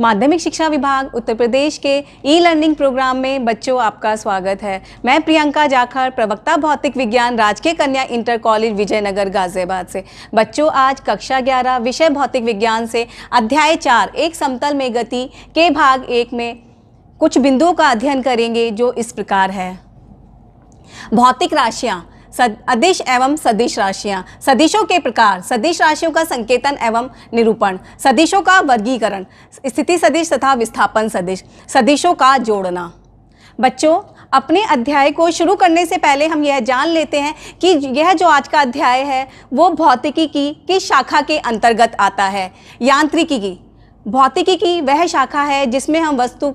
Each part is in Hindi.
माध्यमिक शिक्षा विभाग उत्तर प्रदेश के ई लर्निंग प्रोग्राम में बच्चों आपका स्वागत है मैं प्रियंका जाखर प्रवक्ता भौतिक विज्ञान राजकीय कन्या इंटर कॉलेज विजयनगर गाजियाबाद से बच्चों आज कक्षा 11 विषय भौतिक विज्ञान से अध्याय 4 एक समतल में गति के भाग एक में कुछ बिंदुओं का अध्ययन करेंगे जो इस प्रकार है भौतिक राशियाँ सदिश एवं सदिश राशियां सदिशों के प्रकार सदिश राशियों का संकेतन एवं निरूपण सदिशों का वर्गीकरण स्थिति सदिश तथा विस्थापन सदिश सदिशों का जोड़ना बच्चों अपने अध्याय को शुरू करने से पहले हम यह जान लेते हैं कि यह जो आज का अध्याय है वो भौतिकी की किस शाखा के अंतर्गत आता है यांत्रिकी की भौतिकी की वह शाखा है जिसमें हम वस्तु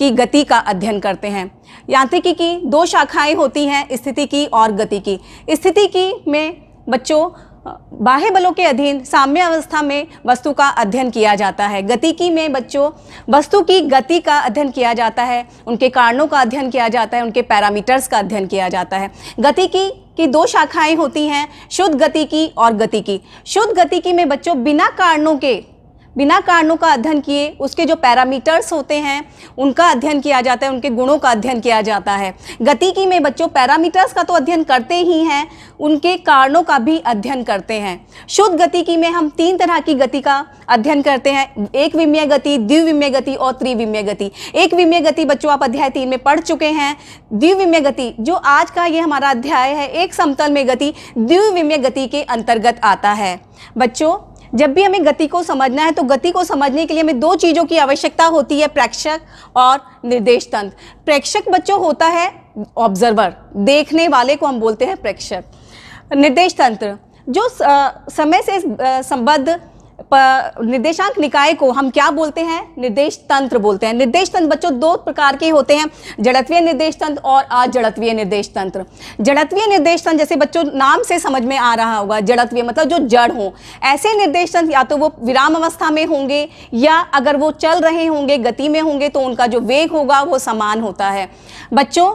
की गति का अध्ययन करते हैं यांत्रिकी की दो शाखाएं होती हैं स्थिति की और गति की स्थिति की में बच्चों बाह्य बलों के अधीन साम्य अवस्था में वस्तु का अध्ययन किया जाता है की में बच्चों वस्तु की गति का अध्ययन किया जाता है उनके कारणों का अध्ययन किया जाता है उनके पैरामीटर्स का अध्ययन किया जाता है गति की दो शाखाएं होती हैं शुद्ध गति की और गति की शुद्ध की में बच्चों बिना कारणों के बिना कारणों का अध्ययन किए उसके जो पैरामीटर्स होते हैं उनका अध्ययन किया जाता है उनके गुणों का अध्ययन किया जाता है की में बच्चों पैरामीटर्स का तो अध्ययन करते ही हैं उनके कारणों का भी अध्ययन करते हैं शुद्ध की में हम तीन तरह की गति का अध्ययन करते हैं एक विम्य गति द्विविम्य गति और त्रिविम्य गति एक विम्य गति बच्चों आप अध्याय तीन में पढ़ चुके हैं द्विविम्य गति जो आज का ये हमारा अध्याय है एक समतल में गति द्विविम्य गति के अंतर्गत आता है बच्चों जब भी हमें गति को समझना है तो गति को समझने के लिए हमें दो चीज़ों की आवश्यकता होती है प्रेक्षक और निर्देश तंत्र प्रेक्षक बच्चों होता है ऑब्जर्वर देखने वाले को हम बोलते हैं प्रेक्षक निर्देश तंत्र जो समय से संबद्ध निर्देशांक निकाय को हम क्या बोलते हैं निर्देश तंत्र बोलते हैं निर्देश तंत्र बच्चों दो प्रकार के होते हैं जड़त्वीय निर्देश तंत्र और अजड़त्वीय निर्देश तंत्र जड़त्वीय निर्देश तंत्र जैसे बच्चों नाम से समझ में आ रहा होगा जड़त्वीय मतलब जो जड़ हो ऐसे निर्देश तंत्र या तो वो विराम अवस्था में होंगे या अगर वो चल रहे होंगे गति में होंगे तो उनका जो वेग होगा वो समान होता है बच्चों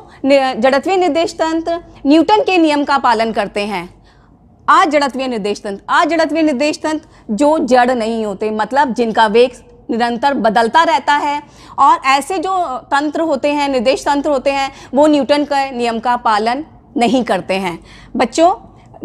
जड़त्वीय निर्देश तंत्र न्यूटन के नियम का पालन करते हैं आ जड़त्वीय निर्देश तंत्र आ जड़त्वीय निर्देश तंत्र जो जड़ नहीं होते मतलब जिनका वेग निरंतर बदलता रहता है और ऐसे जो तंत्र होते हैं निर्देश तंत्र होते हैं वो न्यूटन के नियम का पालन नहीं करते हैं बच्चों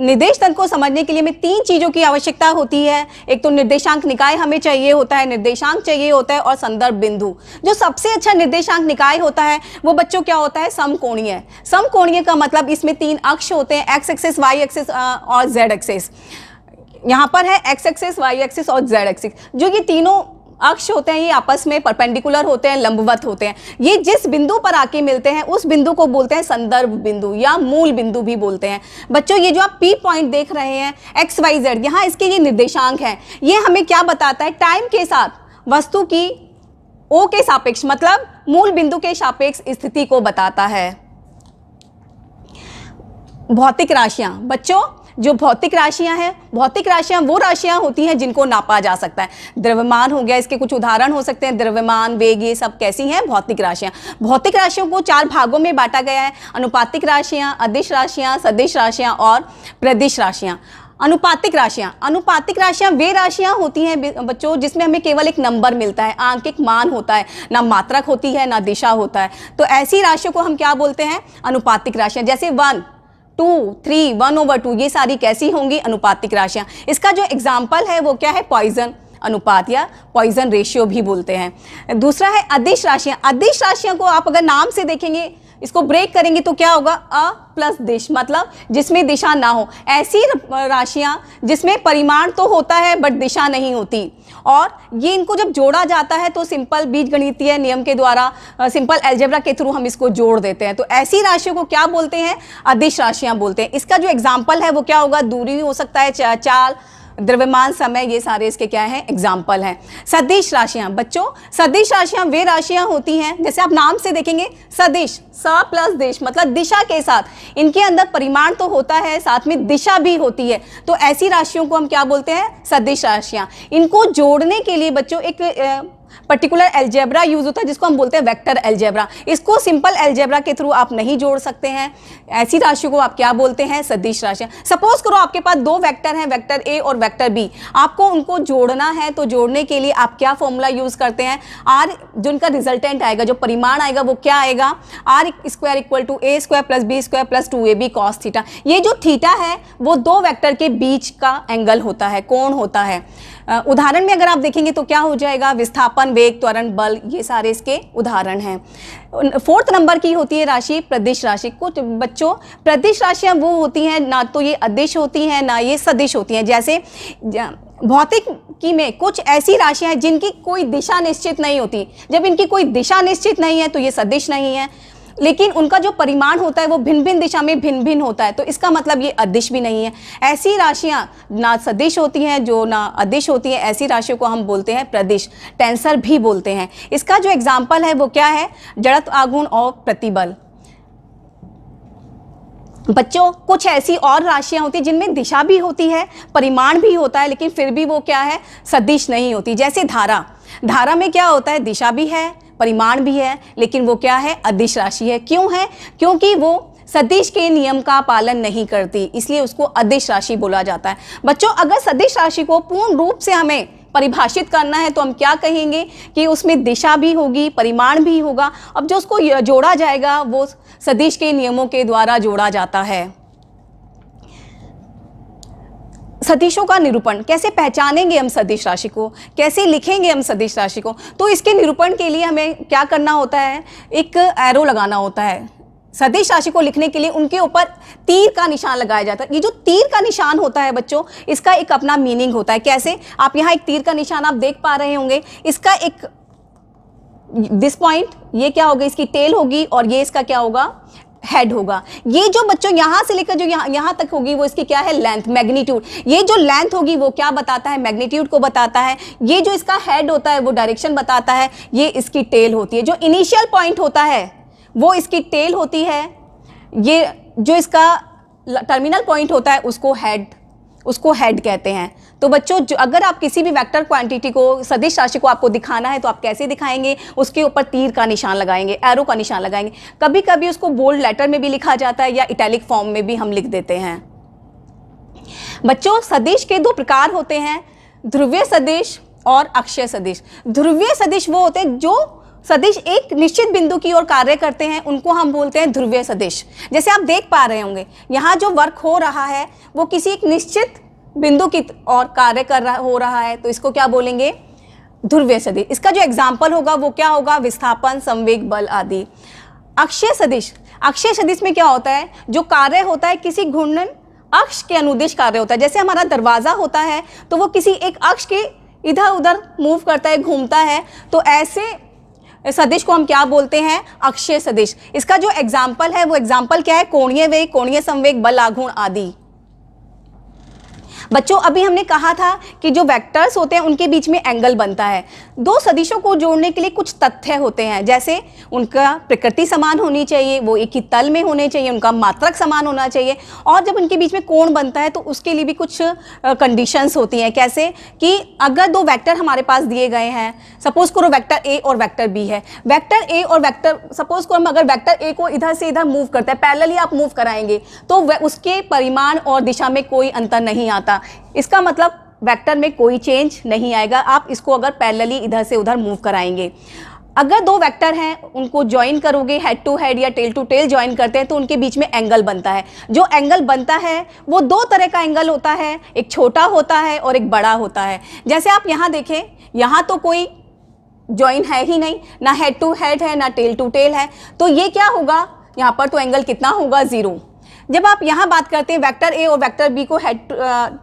निर्देश तंत्र को समझने के लिए हमें तीन चीज़ों की आवश्यकता होती है एक तो निर्देशांक निकाय हमें चाहिए होता है निर्देशांक चाहिए होता है और संदर्भ बिंदु जो सबसे अच्छा निर्देशांक निकाय होता है वो बच्चों क्या होता है समकोणीय समकोणीय का मतलब इसमें तीन अक्ष होते हैं एक्स एक्सेस वाई एक्सेस और जेड एक्सेस यहाँ पर है एक्स एक्सेस वाई एक्सेस और जेड एक्सेस जो ये तीनों अक्ष होते हैं ये आपस में परपेंडिकुलर होते हैं लंबवत होते हैं ये जिस बिंदु पर आके मिलते हैं उस बिंदु को बोलते हैं संदर्भ बिंदु या मूल बिंदु भी बोलते हैं बच्चों ये जो आप पी पॉइंट देख रहे हैं एक्स वाई जेड यहाँ इसके ये निर्देशांक है ये हमें क्या बताता है टाइम के साथ वस्तु की ओ के सापेक्ष मतलब मूल बिंदु के सापेक्ष स्थिति को बताता है भौतिक राशियां बच्चों जो भौतिक राशियां हैं भौतिक राशियां वो राशियां होती हैं जिनको नापा जा सकता है द्रव्यमान हो गया इसके कुछ उदाहरण हो सकते हैं द्रव्यमान वेग ये सब कैसी हैं भौतिक राशियां भौतिक राशियों को चार भागों में बांटा गया है अनुपातिक राशियां अदिश राशियां सदिश राशियां और प्रदिश राशियां अनुपातिक राशियां अनुपातिक राशियां वे राशियां होती हैं बच्चों जिसमें हमें केवल एक नंबर मिलता है आंकिक मान होता है ना मात्रक होती है ना दिशा होता है तो ऐसी राशियों को हम क्या बोलते हैं अनुपातिक राशियां जैसे one two three one over two ये सारी कैसी होंगी अनुपातिक राशियाँ इसका जो एग्जाम्पल है वो क्या है पॉइजन अनुपात या पॉइजन रेशियो भी बोलते हैं दूसरा है अधिश राशियाँ अधिश राशियों को आप अगर नाम से देखेंगे इसको ब्रेक करेंगे तो क्या होगा अ प्लस दिश मतलब जिसमें दिशा ना हो ऐसी राशियाँ जिसमें परिमाण तो होता है बट दिशा नहीं होती और ये इनको जब जोड़ा जाता है तो सिंपल बीज गणितीय नियम के द्वारा सिंपल एल्जेब्रा के थ्रू हम इसको जोड़ देते हैं तो ऐसी राशियों को क्या बोलते हैं अदिश राशियां बोलते हैं इसका जो एग्जाम्पल है वो क्या होगा दूरी हो सकता है चाल द्रव्यमान समय ये सारे इसके क्या है एग्जाम्पल हैं सदिश राशियां बच्चों सदिश राशियां वे राशियां होती हैं जैसे आप नाम से देखेंगे सदिश स प्लस देश मतलब दिशा के साथ इनके अंदर परिमाण तो होता है साथ में दिशा भी होती है तो ऐसी राशियों को हम क्या बोलते हैं सदिश राशियां इनको जोड़ने के लिए बच्चों एक पर्टिकुलर एल्जेब्रा यूज़ होता है जिसको हम बोलते हैं वेक्टर एल्जेब्रा इसको सिंपल एल्जेब्रा के थ्रू आप नहीं जोड़ सकते हैं ऐसी राशि को आप क्या बोलते हैं सदिश राशि सपोज करो आपके पास दो वैक्टर हैं वैक्टर ए और वैक्टर बी आपको उनको जोड़ना है तो जोड़ने के लिए आप क्या फॉर्मूला यूज़ करते हैं आर जिनका रिजल्टेंट आएगा जो परिमाण आएगा वो क्या आएगा R square equal to A square plus B square plus two A B cos theta ये जो थीटा है वो दो वैक्टर के बीच का एंगल होता है कोण होता है उदाहरण में अगर आप देखेंगे तो क्या हो जाएगा विस्थापन वेग त्वरण बल ये सारे इसके उदाहरण हैं फोर्थ नंबर की होती है राशि प्रदिश राशि कुछ बच्चों प्रदिश राशियाँ वो होती हैं ना तो ये अदिश होती हैं ना ये सदिश होती हैं जैसे भौतिक की में कुछ ऐसी राशियाँ हैं जिनकी कोई दिशा निश्चित नहीं होती जब इनकी कोई दिशा निश्चित नहीं है तो ये सदिश नहीं है लेकिन उनका जो परिमाण होता है वो भिन्न भिन्न दिशा में भिन्न भिन्न होता है तो इसका मतलब ये अदिश भी नहीं है ऐसी राशियाँ ना सदिश होती हैं जो ना अदिश होती हैं ऐसी राशियों को हम बोलते हैं प्रदिश टेंसर भी बोलते हैं इसका जो एग्जाम्पल है वो क्या है जड़त आगुण और प्रतिबल बच्चों कुछ ऐसी और राशियां होती हैं जिनमें दिशा भी होती है परिमाण भी होता है लेकिन फिर भी वो क्या है सदिश नहीं होती जैसे धारा धारा में क्या होता है दिशा भी है परिमाण भी है लेकिन वो क्या है अदिश राशि है क्यों है क्योंकि वो सदिश के नियम का पालन नहीं करती इसलिए उसको अदिश राशि बोला जाता है बच्चों अगर सदिश राशि को पूर्ण रूप से हमें परिभाषित करना है तो हम क्या कहेंगे कि उसमें दिशा भी होगी परिमाण भी होगा अब जो उसको जोड़ा जाएगा वो सदिश के नियमों के द्वारा जोड़ा जाता है सतीशों का निरूपण कैसे पहचानेंगे हम सतीश राशि को कैसे लिखेंगे हम सतीश राशि को तो इसके निरूपण के लिए हमें क्या करना होता है एक एरो लगाना होता है सतीश राशि को लिखने के लिए उनके ऊपर तीर का निशान लगाया जाता है ये जो तीर का निशान होता है बच्चों इसका एक अपना मीनिंग होता है कैसे आप यहाँ एक तीर का निशान आप देख पा रहे होंगे इसका एक दिस पॉइंट ये क्या होगा इसकी टेल होगी और ये इसका क्या होगा हेड होगा ये जो बच्चों यहाँ से लेकर जो यहाँ यहाँ तक होगी वो इसकी क्या है लेंथ मैग्नीट्यूड ये जो लेंथ होगी वो क्या बताता है मैग्नीट्यूड को बताता है ये जो इसका हेड होता है वो डायरेक्शन बताता है ये इसकी टेल होती है जो इनिशियल पॉइंट होता है वो इसकी टेल होती है ये जो इसका टर्मिनल पॉइंट होता है उसको हेड उसको हेड कहते हैं तो बच्चों जो अगर आप किसी भी वेक्टर क्वांटिटी को सदिश राशि को आपको दिखाना है तो आप कैसे दिखाएंगे उसके ऊपर तीर का निशान लगाएंगे एरो का निशान लगाएंगे कभी कभी उसको बोल्ड लेटर में भी लिखा जाता है या इटैलिक फॉर्म में भी हम लिख देते हैं बच्चों सदिश के दो प्रकार होते हैं ध्रुवीय सदिश और अक्षय सदिश ध्रुवीय सदिश वो होते हैं जो सदिश एक निश्चित बिंदु की ओर कार्य करते हैं उनको हम बोलते हैं ध्रुवीय सदिश जैसे आप देख पा रहे होंगे यहाँ जो वर्क हो रहा है वो किसी एक निश्चित बिंदु की ओर कार्य कर रहा हो रहा है तो इसको क्या बोलेंगे ध्रुवीय सदिश इसका जो एग्जाम्पल होगा वो क्या होगा विस्थापन संवेग बल आदि अक्षय सदिश अक्षय सदिश में क्या होता है जो कार्य होता है किसी घूर्णन अक्ष के अनुदेश कार्य होता है जैसे हमारा दरवाज़ा होता है तो वो किसी एक अक्ष के इधर उधर मूव करता है घूमता है तो ऐसे सदिश को हम क्या बोलते हैं अक्षय सदिश इसका जो एग्जाम्पल है वो एग्जाम्पल क्या है कोणीय वेग कोणीय संवेग बल आघूर्ण आदि बच्चों अभी हमने कहा था कि जो वेक्टर्स होते हैं उनके बीच में एंगल बनता है दो सदिशों को जोड़ने के लिए कुछ तथ्य होते हैं जैसे उनका प्रकृति समान होनी चाहिए वो एक ही तल में होने चाहिए उनका मात्रक समान होना चाहिए और जब उनके बीच में कोण बनता है तो उसके लिए भी कुछ कंडीशंस होती हैं कैसे कि अगर दो वैक्टर हमारे पास दिए गए हैं सपोज करो वैक्टर ए और वैक्टर बी है वैक्टर ए और वैक्टर सपोज करो हम अगर वैक्टर ए को इधर से इधर मूव करते हैं पैरेलली आप मूव कराएंगे तो उसके परिमाण और दिशा में कोई अंतर नहीं आता आएगा इसका मतलब वेक्टर में कोई चेंज नहीं आएगा आप इसको अगर पैरेलली इधर से उधर मूव कराएंगे अगर दो वेक्टर हैं उनको ज्वाइन करोगे हेड टू हेड या टेल टू टेल ज्वाइन करते हैं तो उनके बीच में एंगल बनता है जो एंगल बनता है वो दो तरह का एंगल होता है एक छोटा होता है और एक बड़ा होता है जैसे आप यहाँ देखें यहाँ तो कोई ज्वाइन है ही नहीं ना हेड टू हेड है ना टेल टू टेल है तो ये क्या होगा यहाँ पर तो एंगल कितना होगा ज़ीरो जब आप यहाँ बात करते हैं वेक्टर ए और वेक्टर बी को head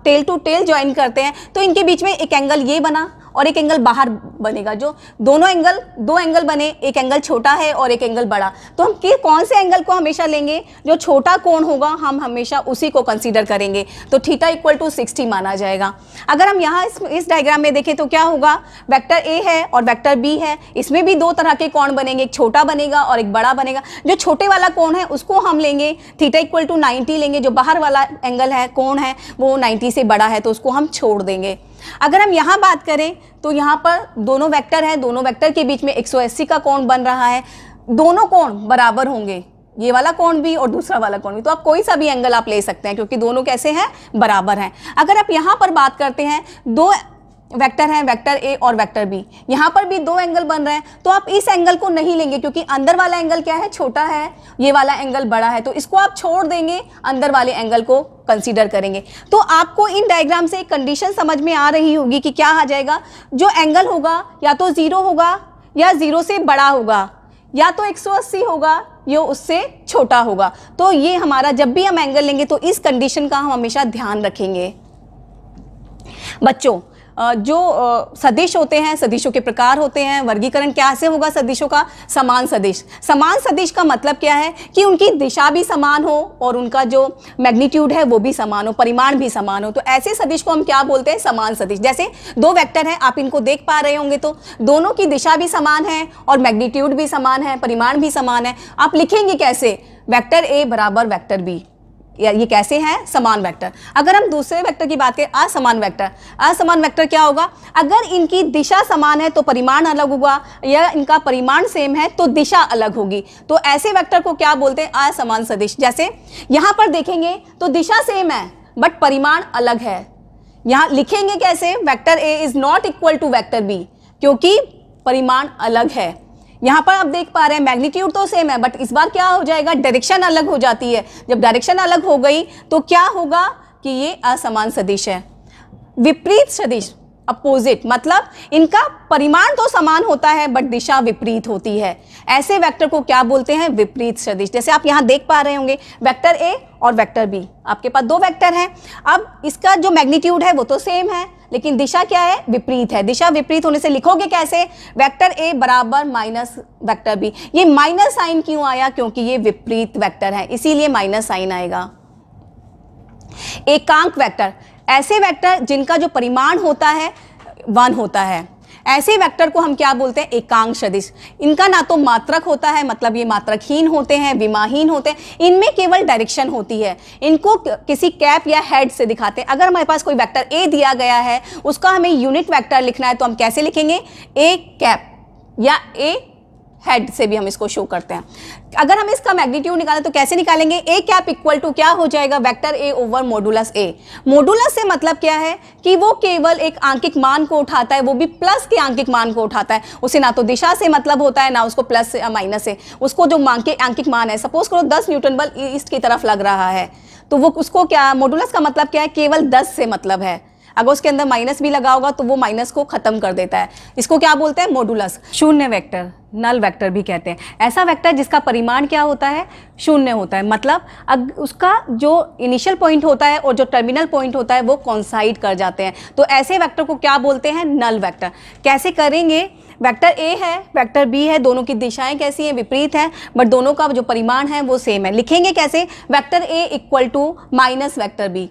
tail to tail join करते हैं तो इनके बीच में एक एंगल ये बना और एक एंगल बाहर बनेगा जो दोनों एंगल दो एंगल बने एक एंगल छोटा है और एक एंगल बड़ा तो हम कि कौन से एंगल को हमेशा लेंगे जो छोटा कोण होगा हम हमेशा उसी को कंसीडर करेंगे तो थीटा इक्वल टू सिक्सटी माना जाएगा अगर हम यहाँ इस, इस डायग्राम में देखें तो क्या होगा वैक्टर ए है और वैक्टर बी है इसमें भी दो तरह के कोण बनेंगे एक छोटा बनेगा और एक बड़ा बनेगा जो छोटे वाला कोण है उसको हम लेंगे थीटा इक्वल टू नाइन्टी लेंगे जो बाहर वाला एंगल है कोण है वो नाइन्टी से बड़ा है तो उसको हम छोड़ देंगे अगर हम यहाँ बात करें तो यहाँ पर दोनों वेक्टर हैं दोनों वेक्टर के बीच में 180 का कोण बन रहा है दोनों कोण बराबर होंगे ये वाला कोण भी और दूसरा वाला कोण भी तो आप कोई सा भी एंगल आप ले सकते हैं क्योंकि दोनों कैसे हैं बराबर हैं अगर आप यहाँ पर बात करते हैं दो वेक्टर है वेक्टर ए और वेक्टर बी यहाँ पर भी दो एंगल बन रहे हैं तो आप इस एंगल को नहीं लेंगे क्योंकि अंदर वाला एंगल क्या है छोटा है ये वाला एंगल बड़ा है तो इसको आप छोड़ देंगे अंदर वाले एंगल को कंसीडर करेंगे तो आपको इन डायग्राम से एक कंडीशन समझ में आ रही होगी कि क्या आ जाएगा जो एंगल होगा या तो ज़ीरो होगा या ज़ीरो से बड़ा होगा या तो एक होगा ये उससे छोटा होगा तो ये हमारा जब भी हम एंगल लेंगे तो इस कंडीशन का हम हमेशा ध्यान रखेंगे बच्चों जो सदिश होते हैं सदिशों के प्रकार होते हैं वर्गीकरण क्या से होगा सदिशों का समान सदिश समान सदिश का मतलब क्या है कि उनकी दिशा भी समान हो और उनका जो मैग्नीट्यूड है वो भी समान हो परिमाण भी समान हो तो ऐसे सदिश को हम क्या बोलते हैं समान सदिश जैसे दो वैक्टर हैं आप इनको देख पा रहे होंगे तो दोनों की दिशा भी समान है और मैग्नीट्यूड भी समान है परिमाण भी समान है आप लिखेंगे कैसे वैक्टर ए बराबर वैक्टर बी ये कैसे हैं समान वेक्टर अगर हम दूसरे वेक्टर की बात करें असमान वेक्टर असमान वेक्टर क्या होगा अगर इनकी दिशा समान है तो परिमाण अलग होगा या इनका परिमाण सेम है तो दिशा अलग होगी तो ऐसे वेक्टर को क्या बोलते हैं असमान सदिश जैसे यहाँ पर देखेंगे तो दिशा सेम है बट परिमाण अलग है यहाँ लिखेंगे कैसे vector A is not equal to vector B क्योंकि परिमाण अलग है यहाँ पर आप देख पा रहे हैं मैग्नीट्यूड तो सेम है बट इस बार क्या हो जाएगा डायरेक्शन अलग हो जाती है जब डायरेक्शन अलग हो गई तो क्या होगा कि ये असमान सदिश है विपरीत सदिश अपोजिट मतलब इनका परिमाण तो समान होता है बट दिशा विपरीत होती है ऐसे वेक्टर को क्या बोलते हैं विपरीत सदिश जैसे आप यहां देख पा रहे होंगे वेक्टर ए और वेक्टर बी आपके पास दो वेक्टर हैं अब इसका जो मैग्नीट्यूड है वो तो सेम है लेकिन दिशा क्या है विपरीत है दिशा विपरीत होने से लिखोगे कैसे वेक्टर ए बराबर माइनस वेक्टर बी ये माइनस साइन क्यों आया क्योंकि ये विपरीत वेक्टर है इसीलिए माइनस साइन आएगा एकांक वेक्टर ऐसे वेक्टर जिनका जो परिमाण होता है वन होता है ऐसे वेक्टर को हम क्या बोलते हैं एकांश सदिश इनका ना तो मात्रक होता है मतलब ये मात्रकहीन होते हैं विमाहीन होते हैं इनमें केवल डायरेक्शन होती है इनको किसी कैप या हेड से दिखाते हैं अगर हमारे पास कोई वैक्टर ए दिया गया है उसका हमें यूनिट वैक्टर लिखना है तो हम कैसे लिखेंगे ए कैप या ए हेड से भी हम इसको शो करते हैं अगर हम इसका मैग्नीट्यूड निकालें तो कैसे निकालेंगे ए कैप इक्वल टू क्या हो जाएगा vector A over modulus A modulus से मतलब क्या है कि वो केवल एक आंकिक मान को उठाता है वो भी प्लस के आंकिक मान को उठाता है उसे ना तो दिशा से मतलब होता है ना उसको प्लस से माइनस से उसको जो मांग के आंकिक मान है सपोज करो दस न्यूटन बल ईस्ट की तरफ लग रहा है तो वो उसको क्या मोडुलस का मतलब क्या है केवल दस से मतलब है अगर उसके अंदर माइनस भी लगा होगा तो वो माइनस को खत्म कर देता है इसको क्या बोलते हैं मोडुलस शून्य वेक्टर नल वेक्टर भी कहते हैं ऐसा वेक्टर जिसका परिमाण क्या होता है शून्य होता है मतलब अग, उसका जो इनिशियल पॉइंट होता है और जो टर्मिनल पॉइंट होता है वो कॉन्साइड कर जाते हैं तो ऐसे वैक्टर को क्या बोलते हैं नल वैक्टर कैसे करेंगे वेक्टर ए है वेक्टर बी है दोनों की दिशाएं कैसी हैं विपरीत हैं बट दोनों का जो परिमाण है वो सेम है लिखेंगे कैसे vector A equal to minus vector B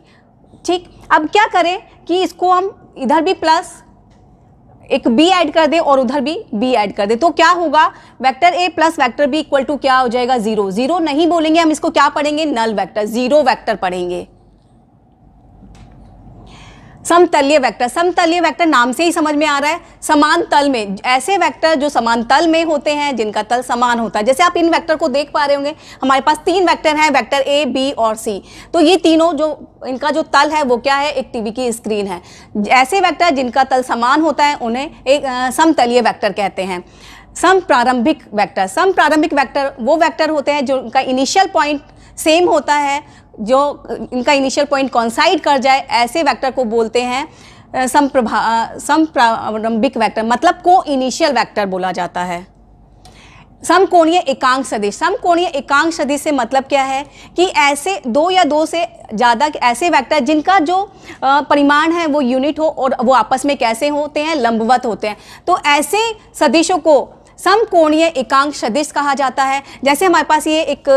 ठीक अब क्या करें कि इसको हम इधर भी प्लस एक b ऐड कर दें और उधर भी b ऐड कर दें तो क्या होगा vector a plus vector b equal to क्या हो जाएगा जीरो जीरो नहीं बोलेंगे हम इसको क्या पढ़ेंगे नल वेक्टर जीरो वेक्टर पढ़ेंगे समतलीय वेक्टर समतलीय वेक्टर नाम से ही समझ में आ रहा है समान तल में ऐसे वेक्टर जो समान तल में होते हैं जिनका तल समान होता है जैसे आप इन वेक्टर को देख पा रहे होंगे हमारे पास तीन वेक्टर हैं वेक्टर ए बी और सी तो ये तीनों जो इनका जो तल है वो क्या है एक टीवी की स्क्रीन है ऐसे वैक्टर जिनका तल समान होता है उन्हें एक समतलीय वैक्टर कहते हैं सम प्रारंभिक वैक्टर सम प्रारंभिक वैक्टर वो वैक्टर होते हैं जो उनका इनिशियल पॉइंट सेम होता है जो इनका इनिशियल पॉइंट कॉन्साइड कर जाए ऐसे वैक्टर को बोलते हैं संप्रभा संप्रारंभिक वैक्टर मतलब को इनिशियल वैक्टर बोला जाता है समकोणीय एकांक सदिश समकोणीय एकांक सदिश से मतलब क्या है कि ऐसे दो या दो से ज़्यादा ऐसे वैक्टर जिनका जो परिमाण है वो यूनिट हो और वो आपस में कैसे होते हैं लंबवत होते हैं तो ऐसे सदिशों को समकोणीय एकांक सदिश कहा जाता है जैसे हमारे पास ये एक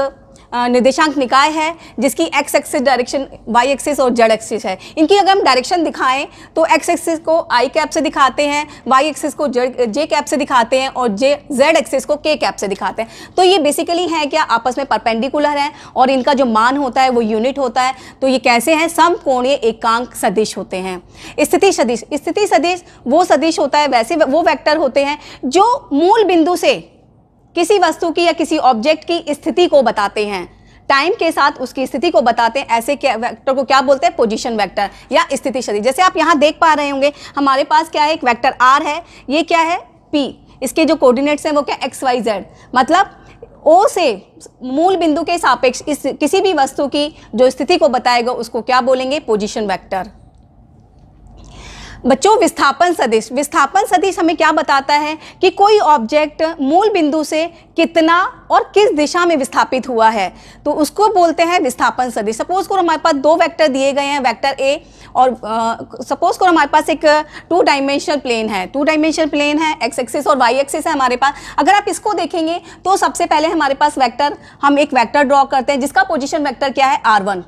निर्देशांक निकाय है जिसकी X axis direction Y axis और जेड एक्सिस है इनकी अगर हम डायरेक्शन दिखाएं तो एक्स एक्सिस को आई कैप से दिखाते हैं वाई एक्सिस को जे कैप से दिखाते हैं और जे जेड एक्सिस को के कैप से दिखाते हैं तो ये बेसिकली है क्या आपस में परपेंडिकुलर है और इनका जो मान होता है वो यूनिट होता है तो ये कैसे हैं सम कोणीय एकांक सदिश होते हैं स्थिति सदिश स्थिति सदिश वो सदिश होता है वैसे वो वैक्टर होते हैं जो मूल बिंदु से किसी वस्तु की या किसी ऑब्जेक्ट की स्थिति को बताते हैं टाइम के साथ उसकी स्थिति को बताते हैं ऐसे वेक्टर को क्या बोलते हैं पोजीशन वेक्टर या स्थिति शरीर जैसे आप यहाँ देख पा रहे होंगे हमारे पास क्या है एक वेक्टर आर है ये क्या है पी इसके जो कोऑर्डिनेट्स हैं वो क्या एक्स वाई जेड मतलब ओ से मूल बिंदु के सापेक्ष इस किसी भी वस्तु की जो स्थिति को बताएगा उसको क्या बोलेंगे पोजिशन वैक्टर बच्चों विस्थापन सदिश विस्थापन सदिश हमें क्या बताता है कि कोई ऑब्जेक्ट मूल बिंदु से कितना और किस दिशा में विस्थापित हुआ है तो उसको बोलते हैं विस्थापन सदिश सपोज करो हमारे पास दो वेक्टर दिए गए हैं वेक्टर ए और सपोज करो हमारे पास एक टू डायमेंशनल प्लेन है टू डायमेंशनल प्लेन है एक्स एक्सिस और वाई एक्सिस है हमारे पास अगर आप इसको देखेंगे तो सबसे पहले हमारे पास वैक्टर हम एक वैक्टर ड्रॉ करते हैं जिसका पोजिशन वैक्टर क्या है आर वन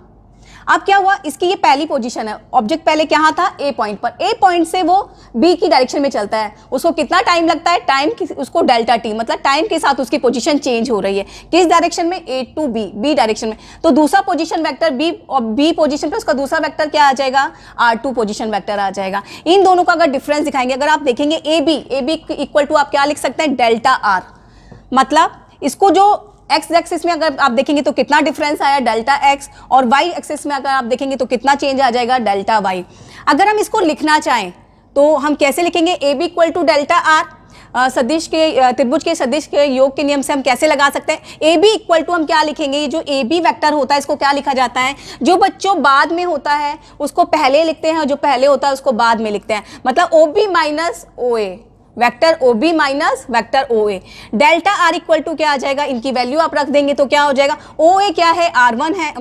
अब क्या हुआ इसकी ये पहली पोजीशन है ऑब्जेक्ट पहले क्या था ए पॉइंट पर ए पॉइंट से वो बी की डायरेक्शन में चलता है उसको कितना टाइम लगता है टाइम उसको डेल्टा टी मतलब टाइम के साथ उसकी पोजीशन चेंज हो रही है किस डायरेक्शन में A to B B direction में तो दूसरा पोजिशन वैक्टर बी और बी पोजिशन पर उसका दूसरा वैक्टर क्या आ जाएगा आर टू पोजिशन वैक्टर आ जाएगा इन दोनों का अगर डिफरेंस दिखाएंगे अगर आप देखेंगे A B A B equal to आप क्या लिख सकते हैं डेल्टा आर मतलब इसको जो एक्स एक्सिस में अगर आप देखेंगे तो कितना डिफरेंस आया डेल्टा एक्स और वाई एक्सिस में अगर आप देखेंगे तो कितना चेंज आ जाएगा डेल्टा वाई अगर हम इसको लिखना चाहें तो हम कैसे लिखेंगे A B equal to delta R सदिश के त्रिभुज के सदिश के योग के नियम से हम कैसे लगा सकते हैं ए बी इक्वल टू हम क्या लिखेंगे ये जो ए बी वैक्टर होता है इसको क्या लिखा जाता है जो बच्चों बाद में होता है उसको पहले लिखते हैं और जो पहले होता है उसको बाद में लिखते हैं मतलब O B minus O A vector O B minus vector O A delta R equal to क्या आ जाएगा इनकी वैल्यू आप रख देंगे तो क्या हो जाएगा ओ ए क्या है आर वन है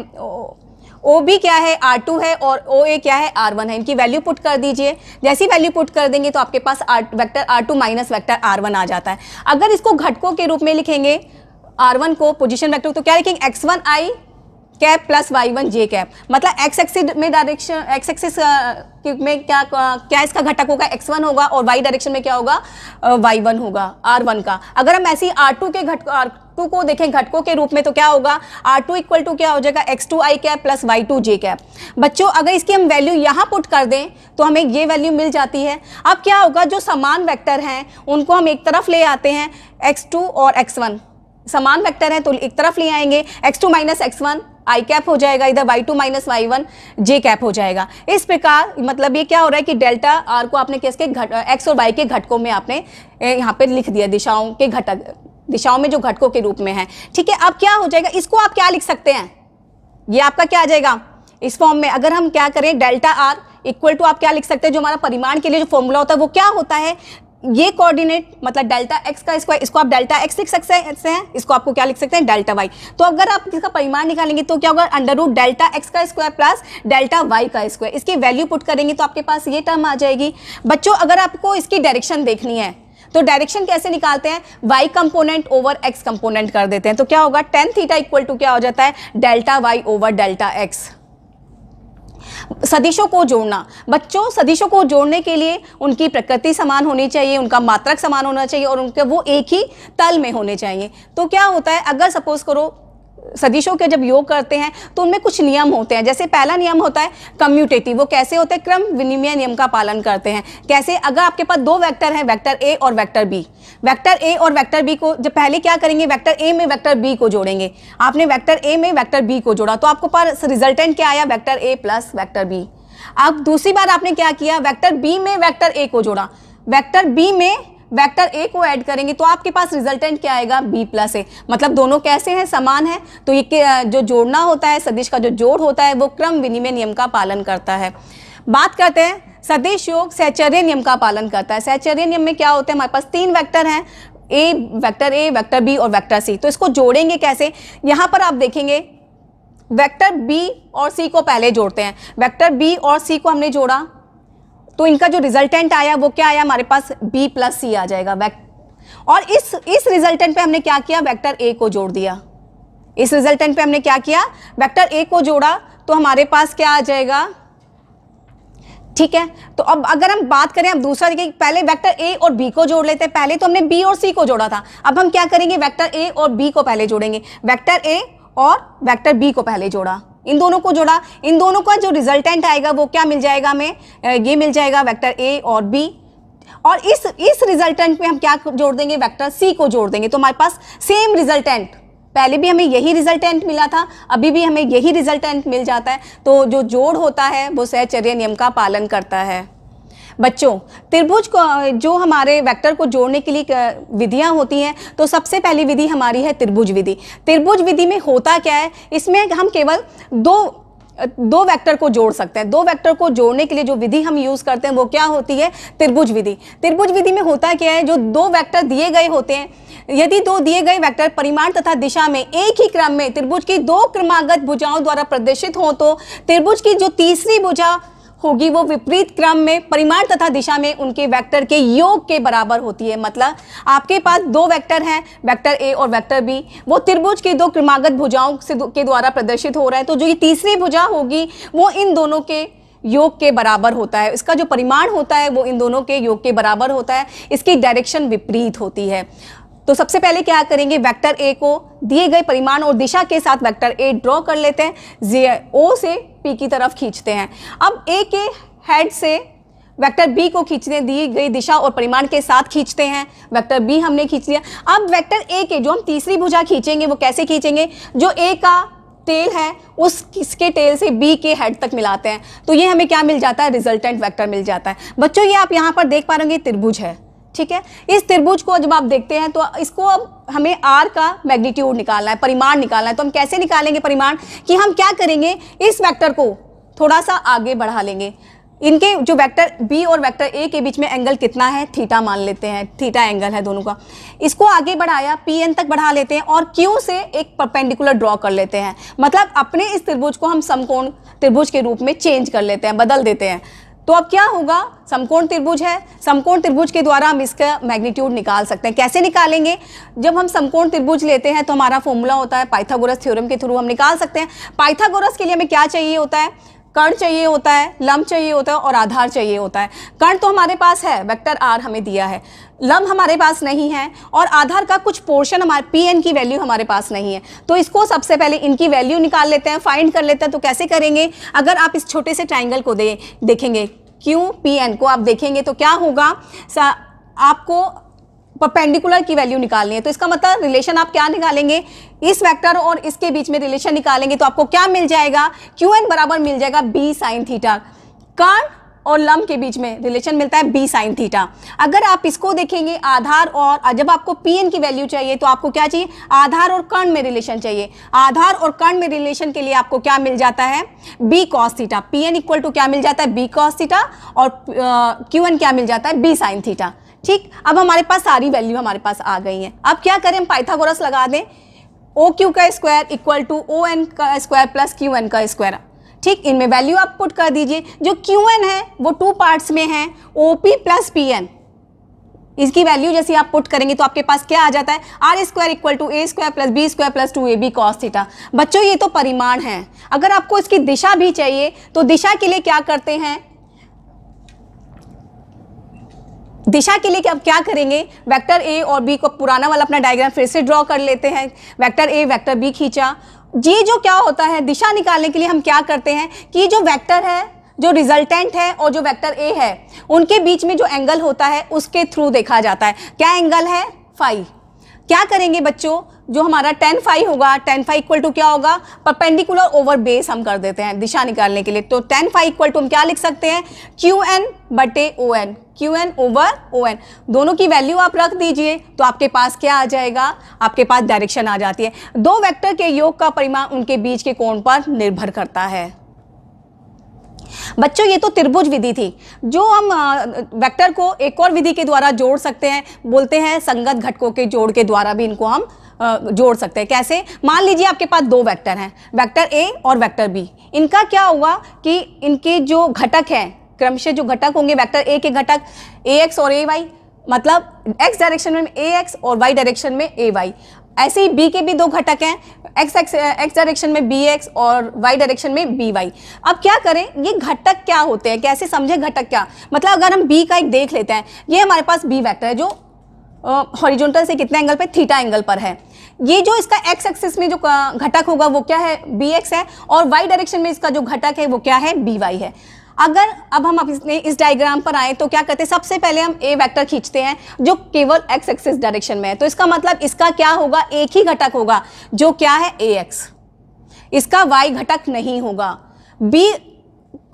ओ बी क्या है आर टू है और ओ ए क्या है आर वन है इनकी वैल्यू पुट कर दीजिए जैसी वैल्यू पुट कर देंगे तो आपके पास R vector R two minus vector R one आ जाता है अगर इसको घटकों के रूप में लिखेंगे आर वन को पोजिशन वैक्टर तो क्या लिखेंगे X one I cap plus Y one J cap मतलब एक्स एक्सिस में डायरेक्शन एक्स एक्सिस में क्या क्या इसका घटक होगा एक्स वन होगा और वाई डायरेक्शन में क्या होगा वाई uh, वन होगा आर वन का अगर हम ऐसे ही आर टू के घटक आर टू को देखें घटकों के रूप में तो क्या होगा आर टू इक्वल टू क्या हो जाएगा X two I cap plus Y two J cap बच्चों अगर इसकी हम वैल्यू यहाँ पुट कर दें तो हमें ये वैल्यू मिल जाती है अब क्या होगा जो समान वैक्टर हैं उनको हम एक तरफ ले आते हैं एक्स टू और एक्स वन समान वेक्टर है तो एक तरफ ले आएंगे x2 two minus X one I cap हो जाएगा इधर Y two minus Y one J cap हो जाएगा इस प्रकार मतलब ये क्या हो रहा है कि डेल्टा आर को आपने किसके घट एक्स और वाई के घटकों में आपने यहाँ पे लिख दिया दिशाओं के घटक दिशाओं में जो घटकों के रूप में है ठीक है अब क्या हो जाएगा इसको आप क्या लिख सकते हैं ये आपका क्या आ जाएगा इस फॉर्म में अगर हम क्या करें डेल्टा आर इक्वल टू आप क्या लिख सकते हैं जो हमारा परिमाण के लिए जो फॉर्मूला होता है वो क्या होता है ये कोऑर्डिनेट मतलब डेल्टा एक्स का स्क्वायर इसको आप डेल्टा एक्स लिख सकते हैं इसको आपको क्या लिख सकते हैं डेल्टा वाई तो अगर आप इसका परिमाण निकालेंगे तो क्या होगा अंडर रूट डेल्टा एक्स का स्क्वायर प्लस डेल्टा वाई का स्क्वायर इसकी वैल्यू पुट करेंगे तो आपके पास ये टर्म आ जाएगी बच्चों अगर आपको इसकी डायरेक्शन देखनी है तो डायरेक्शन कैसे निकालते हैं Y component over X component कर देते हैं तो क्या होगा टेन थीटा इक्वल टू क्या हो जाता है delta Y over delta X सदिशों को जोड़ना बच्चों सदिशों को जोड़ने के लिए उनकी प्रकृति समान होनी चाहिए उनका मात्रक समान होना चाहिए और उनके वो एक ही तल में होने चाहिए तो क्या होता है अगर सपोज करो सदिशों के जब योग करते हैं तो उनमें कुछ नियम होते हैं जैसे पहला नियम होता है कम्यूटेटिव वो कैसे होते हैं क्रम विनिमय नियम का पालन करते हैं कैसे अगर आपके पास दो वेक्टर हैं वेक्टर ए और वेक्टर बी वेक्टर ए और वेक्टर बी को जब पहले क्या करेंगे वेक्टर ए में वेक्टर बी को जोड़ेंगे आपने वेक्टर ए में वेक्टर बी को जोड़ा तो आपको पास रिजल्टेंट क्या आया vector A plus vector B अब दूसरी बार आपने क्या किया वेक्टर बी में वेक्टर ए को जोड़ा वेक्टर बी में वेक्टर ए को ऐड करेंगे तो आपके पास रिजल्टेंट क्या आएगा बी प्लस ए मतलब दोनों कैसे हैं समान है तो ये जो जोड़ना होता है सदिश का जो जोड़ होता है वो क्रम विनिमय नियम का पालन करता है बात करते हैं सदिश योग सैचर्य नियम का पालन करता है सैचर्य नियम में क्या होता है हमारे पास तीन वैक्टर हैं A vector A vector B और वैक्टर सी तो इसको जोड़ेंगे कैसे यहाँ पर आप देखेंगे वेक्टर बी और सी को पहले जोड़ते हैं वेक्टर बी और सी को हमने जोड़ा तो इनका जो रिजल्टेंट आया वो क्या आया हमारे पास बी प्लस सी आ जाएगा और इस इस रिजल्टेंट पे हमने क्या किया वेक्टर ए को जोड़ दिया इस रिजल्टेंट पे हमने क्या किया वेक्टर ए को जोड़ा तो हमारे पास क्या आ जाएगा ठीक है तो अब अगर हम बात करें अब दूसरा देखिए पहले वेक्टर ए और बी को जोड़ लेते हैं पहले तो हमने बी और सी को जोड़ा था अब हम क्या करेंगे वेक्टर ए और बी को पहले जोड़ेंगे वेक्टर ए और वेक्टर बी को पहले जोड़ा इन दोनों को जोड़ा इन दोनों का जो रिजल्टेंट आएगा वो क्या मिल जाएगा हमें ये मिल जाएगा वैक्टर ए और बी और इस इस रिजल्टेंट में हम क्या जोड़ देंगे वैक्टर सी को जोड़ देंगे तो हमारे पास सेम रिजल्टेंट पहले भी हमें यही रिजल्टेंट मिला था अभी भी हमें यही रिजल्टेंट मिल जाता है तो जो जोड़ होता है वो सहचर्य नियम का पालन करता है बच्चों त्रिभुज को जो हमारे वेक्टर को जोड़ने के लिए विधियां होती हैं तो सबसे पहली विधि हमारी है त्रिभुज विधि त्रिभुज विधि में होता क्या है इसमें हम केवल दो दो वेक्टर को जोड़ सकते हैं दो वेक्टर को जोड़ने के लिए जो विधि हम यूज़ करते हैं वो क्या होती है त्रिभुज विधि त्रिभुज विधि में होता क्या है जो दो वेक्टर दिए गए होते हैं यदि दो दिए गए वेक्टर परिमाण तथा दिशा में एक ही क्रम में त्रिभुज की दो क्रमागत भुजाओं द्वारा प्रदर्शित हो तो त्रिभुज की जो तीसरी भुजा होगी वो विपरीत क्रम में परिमाण तथा दिशा में उनके वेक्टर के योग के बराबर होती है मतलब आपके पास दो वेक्टर हैं वेक्टर ए और वेक्टर बी वो त्रिभुज के दो क्रमागत भुजाओं से के द्वारा प्रदर्शित हो रहा है तो जो ये तीसरी भुजा होगी वो इन दोनों के योग के बराबर होता है इसका जो परिमाण होता है वो इन दोनों के योग के बराबर होता है इसकी डायरेक्शन विपरीत होती है तो सबसे पहले क्या करेंगे वेक्टर ए को दिए गए परिमाण और दिशा के साथ वेक्टर ए ड्रॉ कर लेते हैं जे ओ से पी की तरफ खींचते हैं अब ए के हेड से वेक्टर बी को खींचने दी गई दिशा और परिमाण के साथ खींचते हैं वेक्टर बी हमने खींच लिया अब वेक्टर ए के जो हम तीसरी भुजा खींचेंगे वो कैसे खींचेंगे जो ए का टेल है उस किसके टेल से बी के हेड तक मिलाते हैं तो ये हमें क्या मिल जाता है रिजल्टेंट वेक्टर मिल जाता है बच्चों ये आप यहाँ पर देख पा रहे त्रिभुज है ठीक है इस त्रिभुज को जब आप देखते हैं तो इसको अब हमें आर का मैग्नीट्यूड निकालना है परिमाण निकालना है तो हम कैसे निकालेंगे परिमाण कि हम क्या करेंगे इस वैक्टर को थोड़ा सा आगे बढ़ा लेंगे इनके जो वेक्टर बी और वेक्टर ए के बीच में एंगल कितना है थीटा मान लेते हैं थीटा एंगल है दोनों का इसको आगे बढ़ाया पी एन तक बढ़ा लेते हैं और क्यू से एक परपेंडिकुलर ड्रॉ कर लेते हैं मतलब अपने इस त्रिभुज को हम समकोण त्रिभुज के रूप में चेंज कर लेते हैं बदल देते हैं तो अब क्या होगा समकोण त्रिभुज है समकोण त्रिभुज के द्वारा हम इसका मैग्नीट्यूड निकाल सकते हैं कैसे निकालेंगे जब हम समकोण त्रिभुज लेते हैं तो हमारा फॉर्मूला होता है पाइथागोरस थ्योरम के थ्रू हम निकाल सकते हैं पाइथागोरस के लिए हमें क्या चाहिए होता है कर्ण चाहिए होता है लंब चाहिए होता है और आधार चाहिए होता है कर्ण तो हमारे पास है वेक्टर आर हमें दिया है लम हमारे पास नहीं है और आधार का कुछ पोर्शन हमारे पी एन की वैल्यू हमारे पास नहीं है तो इसको सबसे पहले इनकी वैल्यू निकाल लेते हैं फाइंड कर लेते हैं तो कैसे करेंगे अगर आप इस छोटे से ट्राइंगल को दे देखेंगे क्यों पी एन को आप देखेंगे तो क्या होगा सा, आपको परपेंडिकुलर की वैल्यू निकालनी है तो इसका मतलब रिलेशन आप क्या निकालेंगे इस वेक्टर और इसके बीच में रिलेशन निकालेंगे तो आपको क्या मिल जाएगा क्यू एन बराबर मिल जाएगा बी साइन थीटा कर्ण और लम के बीच में रिलेशन मिलता है बी साइन थीटा अगर आप इसको देखेंगे आधार और जब आपको पी एन की वैल्यू चाहिए तो आपको क्या चाहिए आधार और कर्ण में रिलेशन चाहिए आधार और कर्ण में रिलेशन के लिए आपको क्या मिल जाता है B cos theta P N equal to क्या मिल जाता है बी कॉस थीटा और क्यू एन क्या मिल जाता है बी साइन थीटा ठीक अब हमारे पास सारी वैल्यू हमारे पास आ गई है अब क्या करें पाइथागोरस लगा दें ओ क्यू का square equal to O N का स्क्वायर प्लस क्यू एन का स्क्वायर ठीक इनमें वैल्यू आप पुट कर दीजिए जो क्यू एन है वो टू पार्ट्स में है O P plus P N इसकी वैल्यू जैसे आप पुट करेंगे तो आपके पास क्या आ जाता है R square equal to A square plus B square plus two A B cos theta बच्चों ये तो परिमाण है अगर आपको इसकी दिशा भी चाहिए तो दिशा के लिए क्या करते हैं दिशा के लिए कि अब क्या करेंगे वेक्टर ए और बी को पुराना वाला अपना डायग्राम फिर से ड्रॉ कर लेते हैं वेक्टर ए वेक्टर बी खींचा ये जो क्या होता है दिशा निकालने के लिए हम क्या करते हैं कि जो वेक्टर है जो रिजल्टेंट है और जो वेक्टर ए है उनके बीच में जो एंगल होता है उसके थ्रू देखा जाता है क्या एंगल है फाइव क्या करेंगे बच्चों जो हमारा टेन फाइव होगा टेन फाइव इक्वल टू क्या होगा परपेंडिकुलर ओवर बेस हम कर देते हैं दिशा निकालने के लिए तो टेन फाइव इक्वल टू हम क्या लिख सकते हैं क्यू एन बटे O N Q N over O N दोनों की वैल्यू आप रख दीजिए तो आपके पास क्या आ जाएगा आपके पास डायरेक्शन आ जाती है दो वैक्टर के योग का परिमाण उनके बीच के कोण पर निर्भर करता है बच्चों ये तो त्रिभुज विधि थी जो हम वेक्टर को एक और विधि के द्वारा जोड़ सकते हैं बोलते हैं संगत घटकों के जोड़ के द्वारा भी इनको हम जोड़ सकते हैं कैसे मान लीजिए आपके पास दो वेक्टर हैं वेक्टर ए और वेक्टर बी इनका क्या हुआ कि इनके जो घटक हैं क्रमशः जो घटक होंगे वेक्टर ए के घटक ए एक्स और ए वाई मतलब एक्स डायरेक्शन में ए एक्स और वाई डायरेक्शन में ए वाई ऐसे ही बी के भी दो घटक हैं एक्स एक्स एक्स डायरेक्शन में बी एक्स और वाई डायरेक्शन में बी वाई अब क्या करें ये घटक क्या होते हैं कैसे समझे घटक क्या मतलब अगर हम बी का एक देख लेते हैं ये हमारे पास बी वैक्टर है जो हॉरिजॉन्टल से कितने एंगल पर थीटा एंगल पर है ये जो इसका एक्स एक्सिस में जो घटक होगा वो क्या है बी एक्स है और वाई डायरेक्शन में इसका जो घटक है वो क्या है बी वाई है अगर अब हम अपने इस डायग्राम पर आए तो क्या करते हैं सबसे पहले हम ए वेक्टर खींचते हैं जो केवल एक्स एक्सिस डायरेक्शन में है तो इसका मतलब इसका क्या होगा एक ही घटक होगा जो क्या है ए एक्स इसका वाई घटक नहीं होगा बी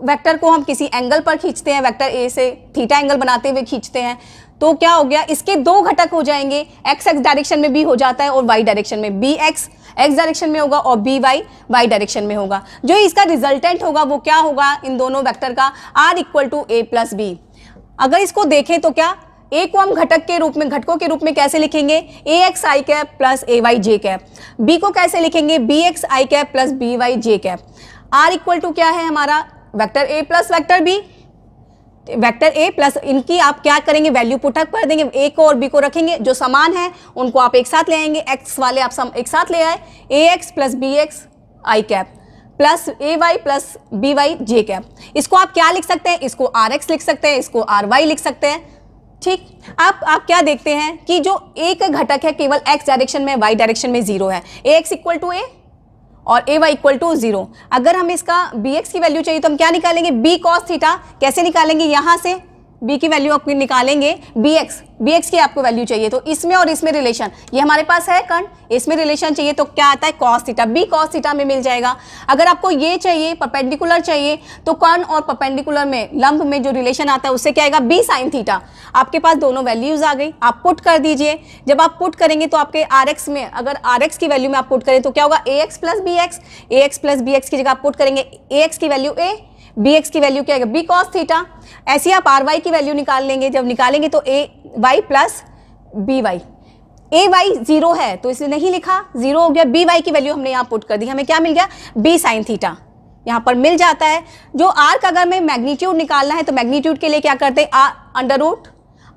वेक्टर को हम किसी एंगल पर खींचते हैं वेक्टर ए से थीटा एंगल बनाते हुए खींचते हैं तो क्या हो गया इसके दो घटक हो जाएंगे एक्स एक्स डायरेक्शन में भी हो जाता है और वाई डायरेक्शन में बी एक्स एक्स डायरेक्शन में होगा और बी वाई वाई डायरेक्शन में होगा जो इसका रिजल्टेंट होगा वो क्या होगा इन दोनों वेक्टर का R equal to A plus B अगर इसको देखें तो क्या ए को हम घटक के रूप में घटकों के रूप में कैसे लिखेंगे A X I cap plus A Y J cap B को कैसे लिखेंगे B X I cap plus B Y J cap R equal to क्या है हमारा vector A plus vector B vector A plus इनकी आप क्या करेंगे वैल्यू पुटअप कर देंगे ए को और बी को रखेंगे जो समान है उनको आप एक साथ ले आएंगे एक्स वाले आप सम एक साथ ले आए A X plus B X I cap plus A Y plus B Y J cap इसको आप क्या लिख सकते हैं इसको आर एक्स लिख सकते हैं इसको आर वाई लिख सकते हैं ठीक आप आप क्या देखते हैं कि जो एक घटक है केवल एक्स डायरेक्शन में वाई डायरेक्शन में जीरो है A X equal to A और A Y equal to zero अगर हम इसका बी एक्स की वैल्यू चाहिए तो हम क्या निकालेंगे बी कॉस थीटा कैसे निकालेंगे यहाँ से बी की वैल्यू आप निकालेंगे बी एक्स बी एक्स की आपको वैल्यू चाहिए तो इसमें और इसमें रिलेशन ये हमारे पास है कर्ण इसमें रिलेशन चाहिए तो क्या आता है cos theta B cos theta में मिल जाएगा अगर आपको ये चाहिए परपेंडिकुलर चाहिए तो कर्ण और परपेंडिकुलर में लंब में जो रिलेशन आता है उससे क्या आएगा बी साइन थीटा आपके पास दोनों वैल्यूज आ गई आप पुट कर दीजिए जब आप पुट करेंगे तो आपके आर एक्स में अगर आर एक्स की वैल्यू में आप पुट करें तो क्या होगा A X plus B X A X plus B X की जगह आप पुट करेंगे ए एक्स की वैल्यू ए बी एक्स की वैल्यू क्या है बी कॉस थीटा ऐसी आप आर वाई की वैल्यू निकाल लेंगे जब निकालेंगे तो A Y plus B Y A Y zero है तो इसलिए नहीं लिखा जीरो हो गया बी वाई की वैल्यू हमने यहाँ पुट कर दी हमें क्या मिल गया बी साइन थीटा यहाँ पर मिल जाता है जो आर का अगर मैं मैग्नीट्यूड निकालना है तो मैग्नीट्यूड के लिए क्या करते हैं under root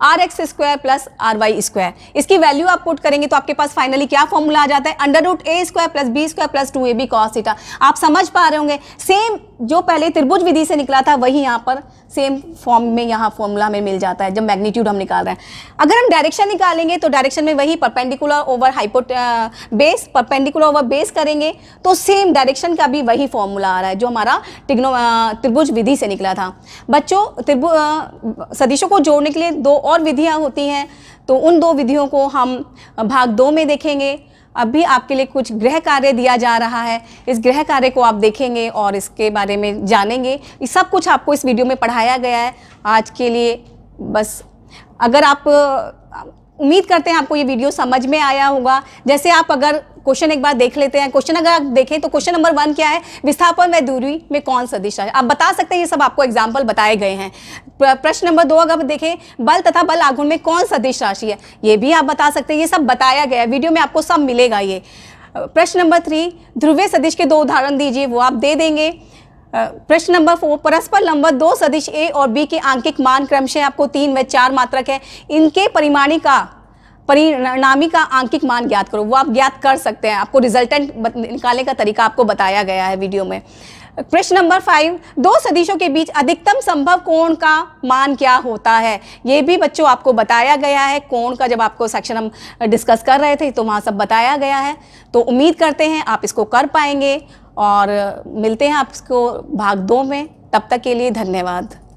R X square plus R Y square इसकी वैल्यू आप पुट करेंगे तो आपके पास फाइनली क्या फॉर्मूला आ जाता है under root A square plus B square plus two A B cos theta आप समझ पा रहे होंगे सेम जो पहले त्रिभुज विधि से निकला था वही यहाँ पर सेम फॉर्म में यहाँ फॉर्मूला में मिल जाता है जब मैग्नीट्यूड हम निकाल रहे हैं अगर हम डायरेक्शन निकालेंगे तो डायरेक्शन में वही perpendicular over hypotenuse base perpendicular over base करेंगे तो सेम डायरेक्शन का भी वही फॉर्मूला आ रहा है जो हमारा टिग्नो त्रिभुज विधि से निकला था बच्चों त्रिभु सदिशों को जोड़ने के लिए दो और विधियाँ होती हैं तो उन दो विधियों को हम भाग दो में देखेंगे अब भी आपके लिए कुछ गृह कार्य दिया जा रहा है इस गृह कार्य को आप देखेंगे और इसके बारे में जानेंगे ये सब कुछ आपको इस वीडियो में पढ़ाया गया है आज के लिए बस अगर आप उम्मीद करते हैं आपको ये वीडियो समझ में आया होगा जैसे आप अगर क्वेश्चन एक बार देख लेते हैं क्वेश्चन अगर आप देखें तो क्वेश्चन नंबर वन क्या है विस्थापन व दूरी में कौन सदिश है आप बता सकते हैं ये सब आपको एग्जाम्पल बताए गए हैं प्रश्न नंबर दो अगर देखें बल तथा बल आगुण में कौन सदिश राशि है ये भी आप बता सकते हैं ये सब बताया गया है वीडियो में आपको सब मिलेगा ये प्रश्न नंबर थ्री ध्रुवीय सदिश के दो उदाहरण दीजिए वो आप दे देंगे प्रश्न नंबर फोर परस्पर लंबवत दो सदिश ए और बी के आंकिक मान क्रमशः आपको तीन व चार मात्रक है इनके परिमाणी का परिणामी का आंकिक मान ज्ञात करो वो आप ज्ञात कर सकते हैं आपको रिजल्टेंट निकालने का तरीका आपको बताया गया है वीडियो में प्रश्न नंबर फाइव दो सदिशों के बीच अधिकतम संभव कोण का मान क्या होता है ये भी बच्चों आपको बताया गया है कोण का जब आपको सेक्शन हम डिस्कस कर रहे थे तो वहाँ सब बताया गया है तो उम्मीद करते हैं आप इसको कर पाएंगे और मिलते हैं आपको भाग दो में तब तक के लिए धन्यवाद